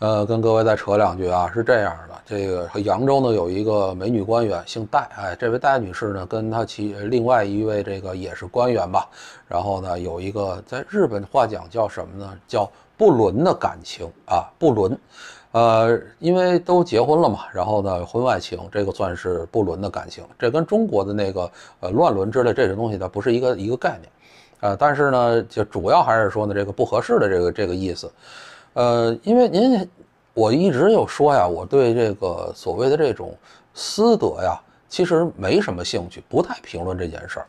呃，跟各位再扯两句啊，是这样的，这个扬州呢有一个美女官员，姓戴，哎，这位戴女士呢跟她其另外一位这个也是官员吧，然后呢有一个在日本话讲叫什么呢？叫不伦的感情啊，不伦，呃，因为都结婚了嘛，然后呢婚外情，这个算是不伦的感情，这跟中国的那个呃乱伦之类这些东西它不是一个一个概念，呃，但是呢就主要还是说呢这个不合适的这个这个意思。呃，因为您，我一直有说呀，我对这个所谓的这种私德呀，其实没什么兴趣，不太评论这件事儿。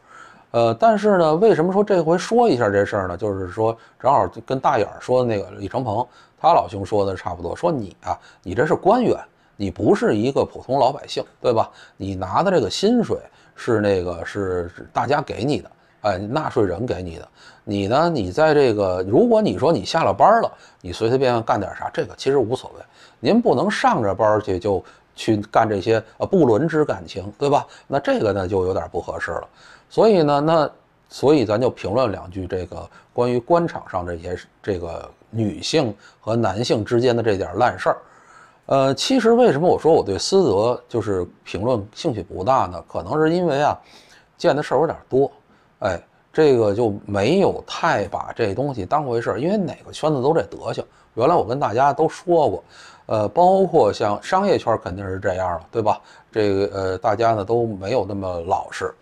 呃，但是呢，为什么说这回说一下这事儿呢？就是说，正好跟大眼儿说的那个李成鹏，他老兄说的差不多，说你啊，你这是官员，你不是一个普通老百姓，对吧？你拿的这个薪水是那个是大家给你的，哎，纳税人给你的。你呢？你在这个，如果你说你下了班了，你随随便便干点啥，这个其实无所谓。您不能上着班去就去干这些呃不伦之感情，对吧？那这个呢就有点不合适了。所以呢，那所以咱就评论两句这个关于官场上这些这个女性和男性之间的这点烂事儿。呃，其实为什么我说我对私德就是评论兴趣不大呢？可能是因为啊，见的事儿有点多，哎。这个就没有太把这东西当回事儿，因为哪个圈子都这德行。原来我跟大家都说过，呃，包括像商业圈肯定是这样了，对吧？这个呃，大家呢都没有那么老实。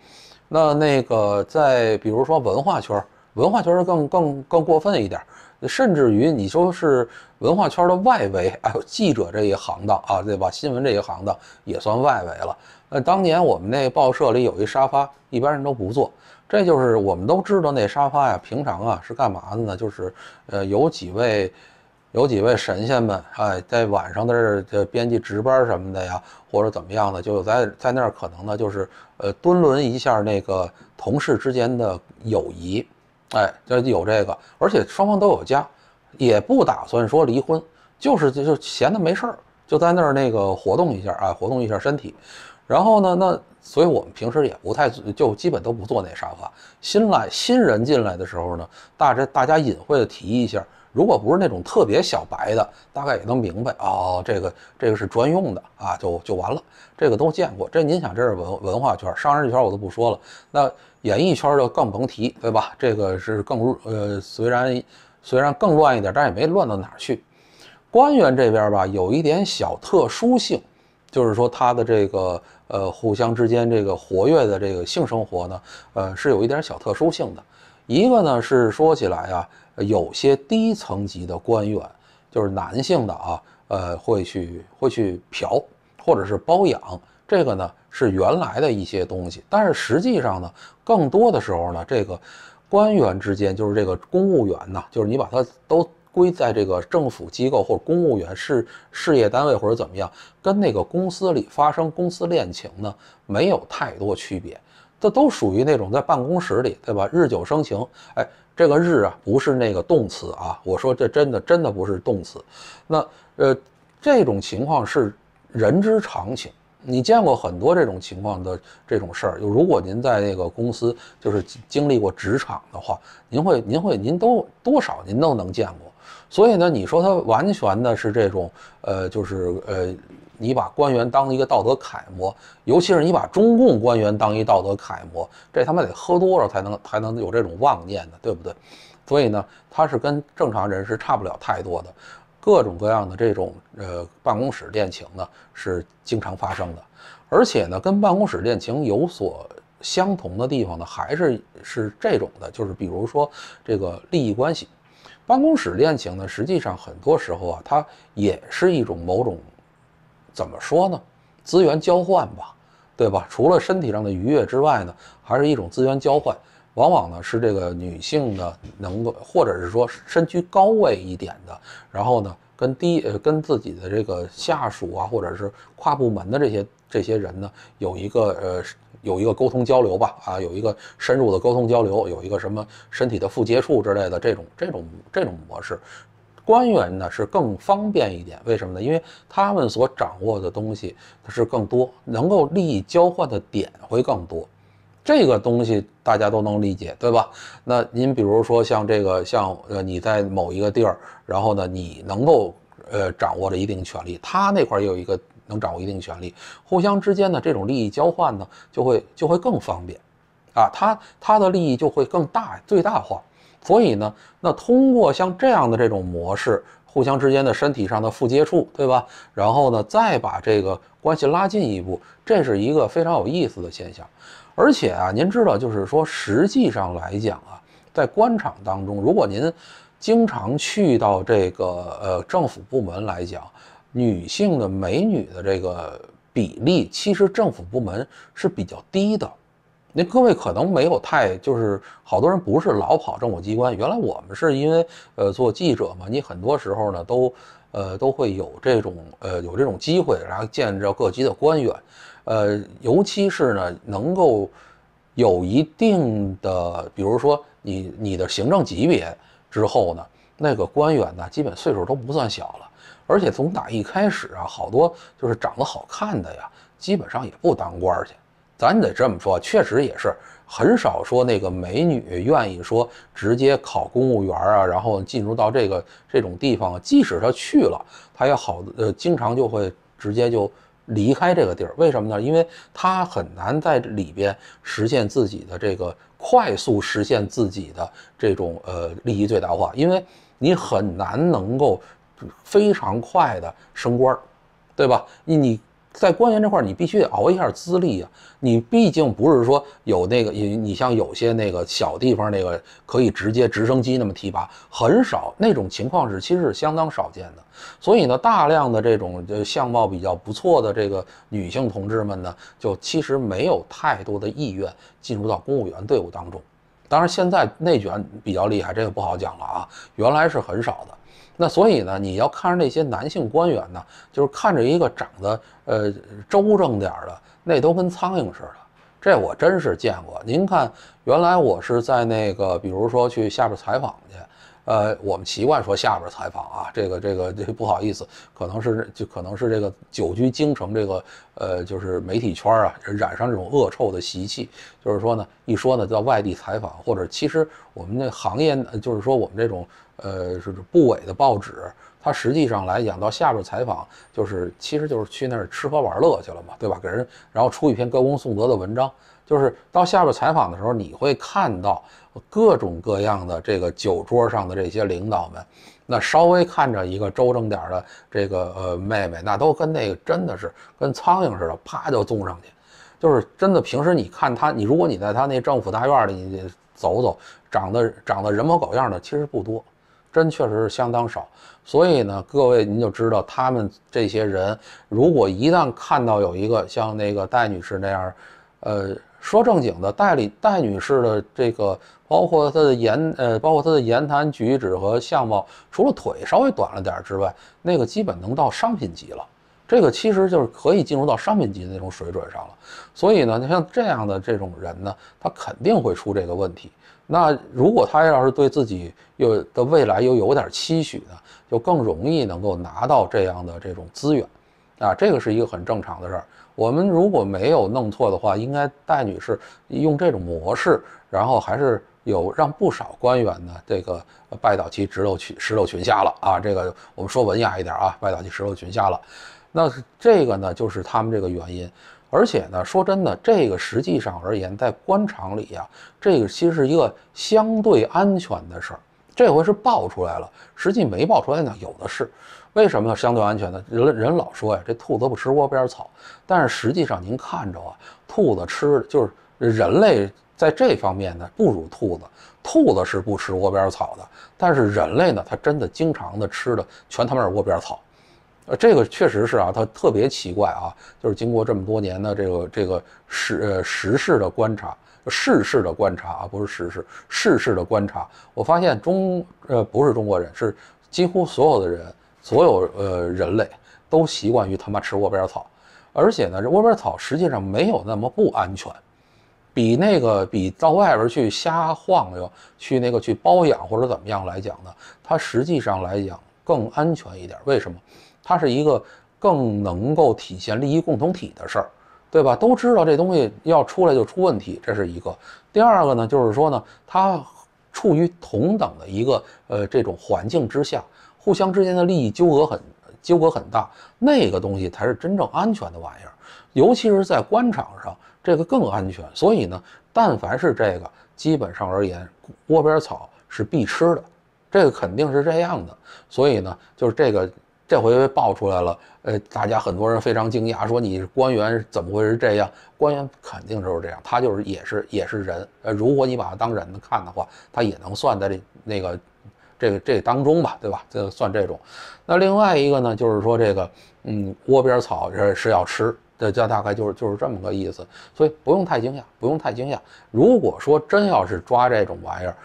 那那个在比如说文化圈，文化圈更更更过分一点，甚至于你说是文化圈的外围，哎呦，记者这一行当啊，对吧？新闻这一行当也算外围了。呃，当年我们那报社里有一沙发，一般人都不坐。这就是我们都知道那沙发呀，平常啊是干嘛的呢？就是，呃，有几位，有几位神仙们，哎，在晚上在这编辑值班什么的呀，或者怎么样的，就在在那儿可能呢，就是呃，蹲轮一下那个同事之间的友谊，哎，就有这个，而且双方都有家，也不打算说离婚，就是就闲的没事儿，就在那儿那个活动一下啊，活动一下身体。然后呢？那所以我们平时也不太就基本都不坐那沙发。新来新人进来的时候呢，大致大家隐晦的提一下，如果不是那种特别小白的，大概也都明白哦，这个这个是专用的啊，就就完了。这个都见过。这您想，这是文文化圈、商人圈，我都不说了。那演艺圈就更甭提，对吧？这个是更呃，虽然虽然更乱一点，但也没乱到哪去。官员这边吧，有一点小特殊性，就是说他的这个。呃，互相之间这个活跃的这个性生活呢，呃，是有一点小特殊性的。一个呢是说起来啊，有些低层级的官员，就是男性的啊，呃，会去会去嫖，或者是包养，这个呢是原来的一些东西。但是实际上呢，更多的时候呢，这个官员之间，就是这个公务员呐，就是你把它都。归在这个政府机构或者公务员、事事业单位或者怎么样，跟那个公司里发生公司恋情呢，没有太多区别，这都属于那种在办公室里，对吧？日久生情，哎，这个日啊，不是那个动词啊。我说这真的真的不是动词。那呃，这种情况是人之常情，你见过很多这种情况的这种事儿。如果您在那个公司就是经历过职场的话，您会您会您都多少您都能见过。所以呢，你说他完全的是这种，呃，就是呃，你把官员当一个道德楷模，尤其是你把中共官员当一道德楷模，这他妈得喝多少才能才能有这种妄念呢？对不对？所以呢，他是跟正常人是差不了太多的，各种各样的这种呃办公室恋情呢是经常发生的，而且呢，跟办公室恋情有所相同的地方呢，还是是这种的，就是比如说这个利益关系。办公室恋情呢，实际上很多时候啊，它也是一种某种，怎么说呢？资源交换吧，对吧？除了身体上的愉悦之外呢，还是一种资源交换。往往呢是这个女性的能够，或者是说身居高位一点的，然后呢跟低呃跟自己的这个下属啊，或者是跨部门的这些这些人呢，有一个呃。有一个沟通交流吧，啊，有一个深入的沟通交流，有一个什么身体的副接触之类的这种这种这种模式，官员呢是更方便一点，为什么呢？因为他们所掌握的东西是更多，能够利益交换的点会更多，这个东西大家都能理解，对吧？那您比如说像这个像呃你在某一个地儿，然后呢你能够呃掌握着一定权利，他那块儿也有一个。能掌握一定权利，互相之间的这种利益交换呢，就会就会更方便，啊，他他的利益就会更大最大化。所以呢，那通过像这样的这种模式，互相之间的身体上的负接触，对吧？然后呢，再把这个关系拉近一步，这是一个非常有意思的现象。而且啊，您知道，就是说实际上来讲啊，在官场当中，如果您经常去到这个呃政府部门来讲。女性的美女的这个比例，其实政府部门是比较低的。那各位可能没有太，就是好多人不是老跑政府机关。原来我们是因为，呃，做记者嘛，你很多时候呢都，呃，都会有这种，呃，有这种机会，然后见着各级的官员，呃，尤其是呢能够有一定的，比如说你你的行政级别之后呢，那个官员呢基本岁数都不算小了。而且从打一开始啊，好多就是长得好看的呀，基本上也不当官儿去。咱得这么说，确实也是很少说那个美女愿意说直接考公务员啊，然后进入到这个这种地方。即使她去了，她也好呃，经常就会直接就离开这个地儿。为什么呢？因为她很难在里边实现自己的这个快速实现自己的这种呃利益最大化，因为你很难能够。非常快的升官儿，对吧？你你在官员这块儿，你必须得熬一下资历啊。你毕竟不是说有那个，你你像有些那个小地方那个可以直接直升机那么提拔，很少那种情况是，其实是相当少见的。所以呢，大量的这种呃相貌比较不错的这个女性同志们呢，就其实没有太多的意愿进入到公务员队伍当中。当然，现在内卷比较厉害，这个不好讲了啊。原来是很少的，那所以呢，你要看着那些男性官员呢，就是看着一个长得呃周正点儿的，那都跟苍蝇似的，这我真是见过。您看，原来我是在那个，比如说去下边采访去。呃，我们习惯说下边采访啊，这个这个这不好意思，可能是就可能是这个久居京城这个呃，就是媒体圈啊，染上这种恶臭的习气，就是说呢，一说呢到外地采访，或者其实我们那行业，就是说我们这种呃是部委的报纸。他实际上来讲，到下边采访就是，其实就是去那儿吃喝玩乐去了嘛，对吧？给人然后出一篇歌功颂德的文章，就是到下边采访的时候，你会看到各种各样的这个酒桌上的这些领导们，那稍微看着一个周正点儿的这个呃妹妹，那都跟那个真的是跟苍蝇似的，啪就纵上去。就是真的，平时你看他，你如果你在他那政府大院里你走走，长得长得人模狗样的其实不多。真确实是相当少，所以呢，各位您就知道他们这些人，如果一旦看到有一个像那个戴女士那样，呃，说正经的戴里戴女士的这个，包括她的言呃，包括她的言谈举止和相貌，除了腿稍微短了点之外，那个基本能到商品级了。这个其实就是可以进入到商品级的那种水准上了，所以呢，像这样的这种人呢，他肯定会出这个问题。那如果他要是对自己又的未来又有点期许呢，就更容易能够拿到这样的这种资源，啊，这个是一个很正常的事儿。我们如果没有弄错的话，应该戴女士用这种模式，然后还是有让不少官员呢，这个拜倒其石榴裙石榴裙下了啊，这个我们说文雅一点啊，拜倒其石榴裙下了。那这个呢，就是他们这个原因，而且呢，说真的，这个实际上而言，在官场里啊，这个其实是一个相对安全的事儿。这回是爆出来了，实际没爆出来呢，有的是。为什么相对安全呢？人人老说呀，这兔子不吃窝边草，但是实际上您看着啊，兔子吃就是人类在这方面呢不如兔子，兔子是不吃窝边草的，但是人类呢，他真的经常的吃的全他妈是窝边草。呃，这个确实是啊，它特别奇怪啊。就是经过这么多年的这个这个事呃时事的观察，世事的观察，啊，不是时事，世事的观察，我发现中呃不是中国人，是几乎所有的人，所有呃人类都习惯于他妈吃窝边草，而且呢，这窝边草实际上没有那么不安全，比那个比到外边去瞎晃悠，去那个去包养或者怎么样来讲呢，它实际上来讲更安全一点。为什么？它是一个更能够体现利益共同体的事儿，对吧？都知道这东西要出来就出问题，这是一个。第二个呢，就是说呢，它处于同等的一个呃这种环境之下，互相之间的利益纠葛很纠葛很大，那个东西才是真正安全的玩意儿，尤其是在官场上，这个更安全。所以呢，但凡是这个，基本上而言，窝边草是必吃的，这个肯定是这样的。所以呢，就是这个。这回被爆出来了，呃，大家很多人非常惊讶，说你官员怎么会是这样？官员肯定就是这样，他就是也是也是人，呃，如果你把他当人看的话，他也能算在这那个，这个这当中吧，对吧？这算这种。那另外一个呢，就是说这个，嗯，窝边草是是要吃这这大概就是就是这么个意思。所以不用太惊讶，不用太惊讶。如果说真要是抓这种玩意儿，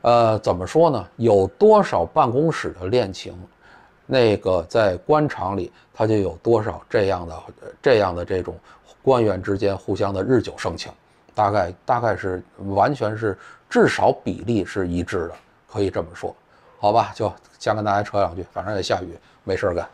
呃，怎么说呢？有多少办公室的恋情？那个在官场里，他就有多少这样的、这样的这种官员之间互相的日久生情，大概大概是完全是至少比例是一致的，可以这么说，好吧？就先跟大家扯两句，反正也下雨，没事儿干。